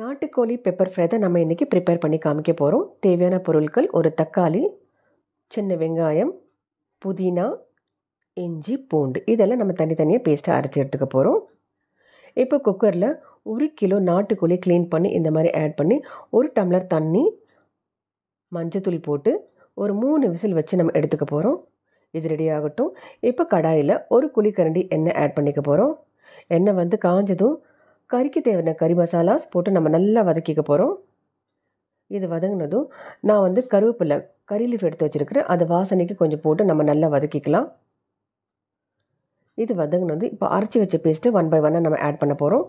நாட்டுக்கோழி pepper fry தான் நம்ம இன்றைக்கி ப்ரிப்பேர் பண்ணி காமிக்க போகிறோம் தேவையான பொருட்கள் ஒரு தக்காளி சின்ன வெங்காயம் புதினா இஞ்சி பூண்டு இதெல்லாம் நம்ம தனித்தனியாக பேஸ்ட்டாக அரைச்சி எடுத்துக்க போகிறோம் இப்போ குக்கரில் ஒரு கிலோ நாட்டுக்கோழி க்ளீன் பண்ணி இந்த மாதிரி ஆட் பண்ணி ஒரு டம்ளர் தண்ணி மஞ்சத்தூள் போட்டு ஒரு மூணு விசில் வச்சு நம்ம எடுத்துக்க போகிறோம் இது ரெடி ஆகட்டும் இப்போ கடாயில் ஒரு குழிக்கரண்டி எண்ணெய் ஆட் பண்ணிக்க போகிறோம் எண்ணெய் வந்து காஞ்சதும் கறிக்கு தேவையான கறி மசாலாஸ் போட்டு நம்ம நல்லா வதக்கிக்க போகிறோம் இது வதங்கினதும் நான் வந்து கருவேப்பிலை கறி லீஃப் எடுத்து வச்சுருக்கிறேன் அது வாசனைக்கு கொஞ்சம் போட்டு நம்ம நல்லா வதக்கிக்கலாம் இது வதங்கினது இப்போ அரைச்சி வச்ச பேஸ்ட்டு ஒன் பை ஒன்னாக நம்ம ஆட் பண்ண போகிறோம்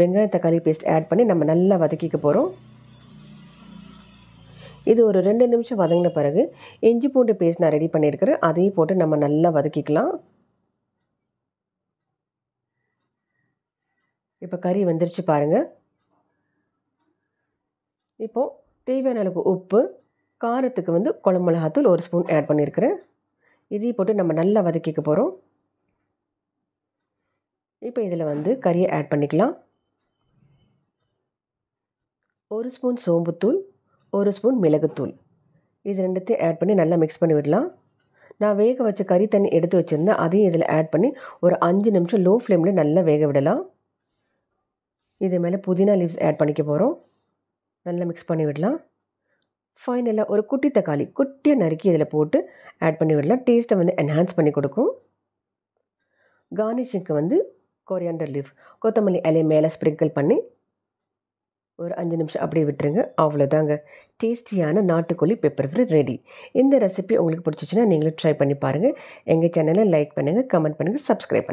வெங்காய தக்காளி பேஸ்ட் ஆட் பண்ணி நம்ம நல்லா வதக்கிக்க போகிறோம் இது ஒரு ரெண்டு நிமிஷம் வதங்கின பிறகு இஞ்சி பூண்டு பேஸ்ட் நான் ரெடி பண்ணியிருக்கிறேன் அதையும் போட்டு நம்ம நல்லா வதக்கிக்கலாம் இப்போ கறி வந்துருச்சு பாருங்கள் இப்போது தேவையான அளவுக்கு உப்பு காரத்துக்கு வந்து குழம்பு மிளகாத்தூள் ஒரு ஸ்பூன் ஆட் பண்ணியிருக்கிறேன் இதையும் போட்டு நம்ம நல்லா வதக்கிக்க போகிறோம் இப்போ இதில் வந்து கறியை ஆட் பண்ணிக்கலாம் ஒரு ஸ்பூன் சோம்புத்தூள் ஒரு ஸ்பூன் மிளகுத்தூள் இது ரெண்டுத்தையும் ஆட் பண்ணி நல்லா மிக்ஸ் பண்ணி விடலாம் நான் வேக வச்ச கறி தண்ணி எடுத்து வச்சுருந்தேன் அதையும் இதில் ஆட் பண்ணி ஒரு அஞ்சு நிமிஷம் லோ ஃப்ளேமில் நல்லா வேக விடலாம் இது மேலே புதினா லீவ்ஸ் ஆட் பண்ணிக்க போகிறோம் நல்லா மிக்ஸ் பண்ணி விடலாம் ஃபைனலாக ஒரு குட்டி தக்காளி குட்டியாக நறுக்கி இதில் போட்டு ஆட் பண்ணி விடலாம் டேஸ்ட்டை வந்து என்ஹான்ஸ் பண்ணி கொடுக்கும் கார்னிஷிங்க்கு வந்து கொரியாண்டர் லீஃப் கொத்தமல்லி இலையை மேலே ஸ்ப்ரிங்கிள் பண்ணி ஒரு அஞ்சு நிமிஷம் அப்படியே விட்டுருங்க அவ்வளோதாங்க டேஸ்டியான நாட்டுக்கோழி பெப்பர் ஃப்ரை ரெடி இந்த ரெசிபி உங்களுக்கு பிடிச்சிச்சின்னா நீங்களும் ட்ரை பண்ணி பாருங்கள் எங்கள் சேனலை லைக் பண்ணுங்கள் கமெண்ட் பண்ணுங்கள் சப்ஸ்கிரைப் பண்ணுங்கள்